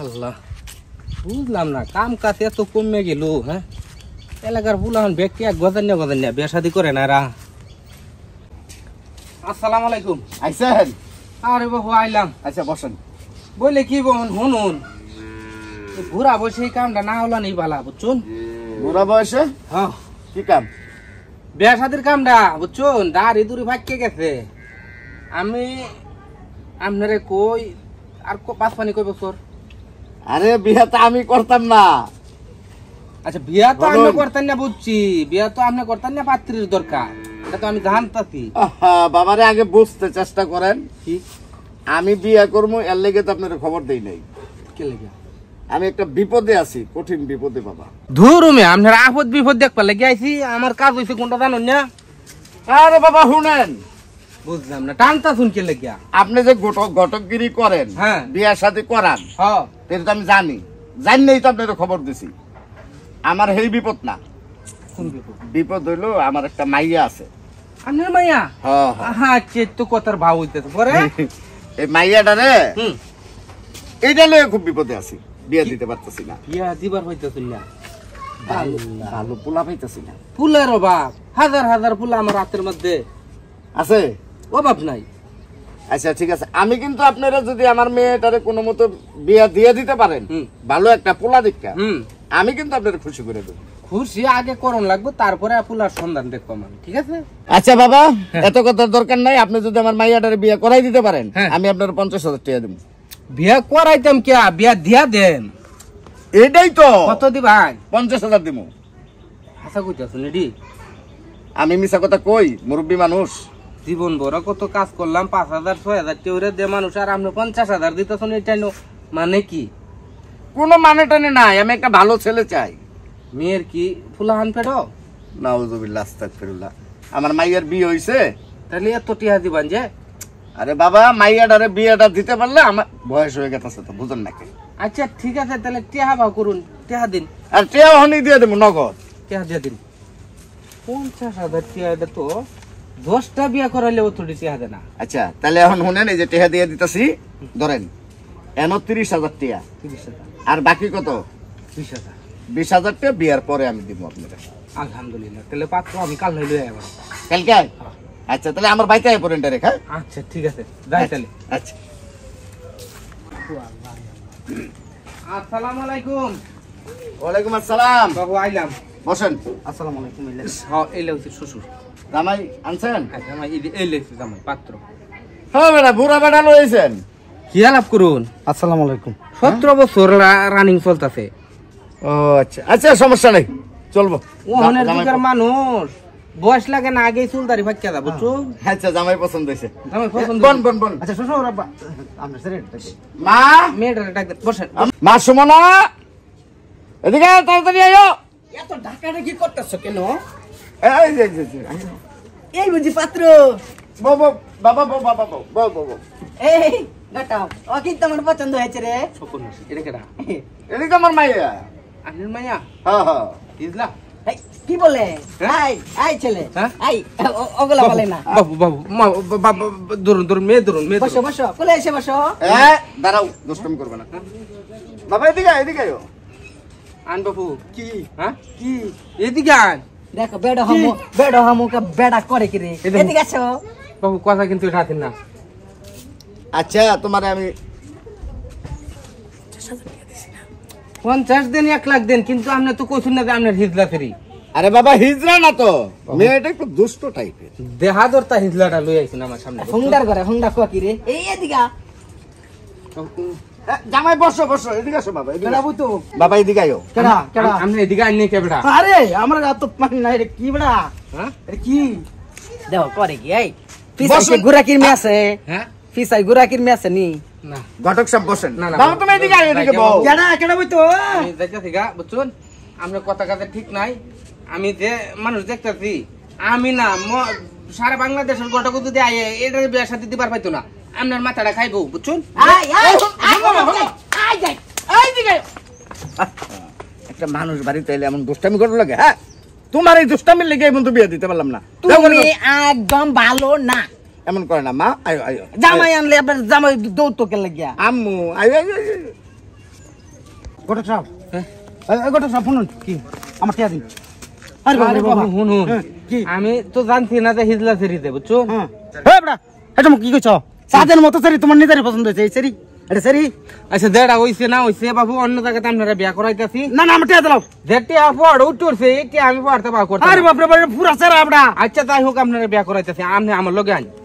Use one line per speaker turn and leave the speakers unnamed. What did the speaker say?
আল্লাহ বুঝলাম না কাম কাজ এত কমে গেল হ্যাঁ এলাকার বুলাহন ব্যক্তি এক গজান নিয়ে গজান নিয়ে বেসাদি করে না রা আসসালাম আলাইকুম আইসেন আরে বাবু আইলাম আচ্ছা বসেন বলে কি বহন শুনুন ঘুরা বসে কামটা না হলো নেই বালা বুঝছুন ঘুরা বসে হ্যাঁ কি কাম বেসাদির কামটা বুঝছুন দাঁড়ি দূরি ভাগকে গেছে আমি আপনারে কই আর পাঁচ পানি কই বছর আরে বিয়া তো আমি করতাম না আচ্ছা বিয়া তো আমি করতাম না বুঝছি বিয়া তো আপনি করতাম না পাত্রীর দরকার এটা তো আমি জানতাছি বাবারে আগে বুঝতে চেষ্টা করেন কি আমি বিয়া করবো এর লেগে তো আপনার খবর দেই নাই কে লেগে আমি একটা বিপদে আছি কঠিন বিপদে বাবা ধুরুমে আপনার আপদ বিপদ দেখবার লেগে আইছি আমার কাজ হইছে কোনটা জানুন না আরে বাবা শুনেন বুঝলাম না টানতা শুনকে লেগে আপনি যে ঘটক ঘটকগিরি করেন হ্যাঁ বিয়ার সাথে করান হ্যাঁ এটা তো আমি জানি জানি নেই তো আপনাদের খবর দিছি আমার হেই বিপদ না বিপদ হইলো আমার একটা মাইয়া আছে আছে ও বাপ পরে এই এইটা খুব বিপদে আছি বিয়া দিতে না বিয়া দিবার না পাইতেছি না অভাব হাজার হাজার আমার হাতের মধ্যে আছে অভাব নাই আচ্ছা ঠিক আছে আমি কিন্তু আপনারা যদি আমার মেয়েটারে কোনো মতো বিয়া দিয়ে দিতে পারেন ভালো একটা পোলা দিকটা আমি কিন্তু আপনার খুশি করে দেবো খুশি আগে করণ তারপরে সন্ধান ঠিক আছে আচ্ছা বাবা হ্যাঁ। এত কথার দরকার নাই আপনি যদি আমার করাই দিতে পারেন হ্যাঁ। আমি আপনার পঞ্চাশ হাজার দিয়া দেন এটাই তো কত পঞ্চাশ হাজার দিব আশা আমি মিশা কথা কই মুরব্বী মানুষ জীবন বড় কত কাজ করলাম পাঁচ হাজার ছয় হাজার টেউরে দিয়ে মানুষ আর আপনি পঞ্চাশ হাজার দিতেছেন এটা মানে কি কোনো মানে টানে নাই আমি একটা ভালো ছেলে চাই মেয়ের কি ফুলাহান পেড়ো নাউজুবিল্লাহ আস্তাগফিরুল্লাহ আমার মাইয়ার বিয়ে হইছে তাহলে এত টিহা দিবান যে আরে বাবা মাইয়াটারে বিয়েটা দিতে পারলে আমার বয়স হয়ে গেছে তো বুঝুন নাকি আচ্ছা ঠিক আছে তাহলে টিহা বা করুন টিহা দিন আর টিহা হনি দিয়ে দেবো নগদ টিহা দিয়ে দিন পঞ্চাশ হাজার টিহা এটা তো দশটা বিয়া করাইলে অতটি টিহা দেনা আচ্ছা তাহলে এখন শুনেন এই যে টেহা দিয়ে দিতেছি ধরেন এন তিরিশ হাজার টিয়া তিরিশ হাজার আর বাকি কত বিশ হাজার বিশ হাজার টিয়া বিয়ার পরে আমি দিব আপনাকে আলহামদুলিল্লাহ তাহলে পাত্র আমি কাল আবার কালকে আচ্ছা তাহলে আমার বাইতে আই পড়েন রেখা আচ্ছা ঠিক আছে যাই তাহলে আচ্ছা, আচ্ছা। আসসালামু আলাইকুম ওয়ালাইকুম আসসালাম বাবু আইলাম বসেন আসসালামু আলাইকুম হ্যাঁ এই শ্বশুর জামাই আনছেন হ্যাঁ, জামাই পাত্র হ্যাঁ বেটা বুড়া বেটা লইছেন কি আলাপ করুন আসসালামু আলাইকুম সতেরো হ্যাঁ? বছর রানিং চলতেছে ও আচ্ছা আচ্ছা সমস্যা চলবো বয়স লাগে না আগেই হ্যাঁ। চুল দাড়ি ফাঁকিয়া যাবো জামাই পছন্দ হয়েছে আচ্ছা, মা মেয়েটারে ডাক মা সুমনা তাড়াতাড়ি আয়ো এত কেন এই বুঝি পাত্র বাবা বাবা বাবা বাবা বাবা এই গটাও ও কিন্তু আমার পছন্দ হয়েছে রে এটা কেডা এটা তো আমার মাইয়া আপনার মাইয়া হ্যাঁ হ্যাঁ ইজলা কি বলে আই হ্যাঁ? আই ছেলে হ্যাঁ? আই ওগুলা বলে না বাবা ধরুন ধরুন মেয়ে ধরুন মেয়ে বসো বসো কোলে এসে বসো হ্যাঁ দাঁড়াও দুষ্টুমি করবে না বাবা এদিকে এদিকে আন বাবু কি হ্যাঁ কি এদিকে আন দেখো বেড়ো হামু বেড়ো হামুকে বেড়া করে কি রে এদিকে আছো বাবু কথা কিন্তু উঠাতেন না আচ্ছা তোমার আমি পঞ্চাশ দিন এক লাখ দিন কিন্তু আপনি তো কচুন না আপনার হিজলা ফেরি আরে বাবা হিজরা না তো মেয়েটা একটু দুষ্ট টাইপের দেহা দরতা হিজলাটা লই আইছেন আমার সামনে হুন্ডার করে হুন্ডা কোয়া কি রে এই এদিকা জামাই বসো বসো এদিকে আসো বাবা এদিকে বাবু তো বাবা এদিকে আয়ো কেডা কেডা আমি এদিকে আইনি কে বেটা আরে আমার এত নাই রে কি বেটা হ্যাঁ? আরে কি দেখো করে কি এই পিসাই গুরা হ্যাঁ পিসাই গুরা নি না ঘটক সব বসেন না না তুমি এদিকে আয়ো এদিকে বউ কেডা কেডা আমি দেখতে থিকা বুঝছুন আমরা কথা কথা ঠিক নাই আমি যে মানুষ দেখতেছি আমি না সারা বাংলাদেশের ঘটক যদি আয় এটা বিয়ে সাথে দিবার পাইতো না আপনার মাথাটা খাইবো বুঝছুন একটা মানুষ বাড়িতে এলে এমন দুষ্টামি করো লাগে হ্যাঁ তোমার এই দুষ্টামির লেগে এমন তো বিয়ে দিতে পারলাম না তুমি একদম ভালো না এমন করে না মা আয়ো আয়ো জামাই আনলে আপনার জামাই দৌতকে লাগিয়া আম্মু আয়ো আয়ো গোটা সাহেব হ্যাঁ গোটা সাহেব শুনুন কি আমার টিয়া দিন
আরে বাবা শুনুন
আমি তো জানছি না যে হিজলা সেরি দেবো চো হ্যাঁ এটা কি কইছো সাদের মতো সেরি তোমার নিজেরই পছন্দ হয়েছে এই সেরি এটা সেরি আচ্ছা দেড়া হইছে না হইছে বাবু অন্য জায়গাতে আপনারা বিয়া করাইতাছি না না আমটা দাও দেড়টি আপড় উঠছে কি আমি পড়তে পা করতে আরে বাপ রে পুরা সারা আমরা আচ্ছা তাই হোক আপনারা বিয়া করাইতাছি আপনি আমার লগে আনি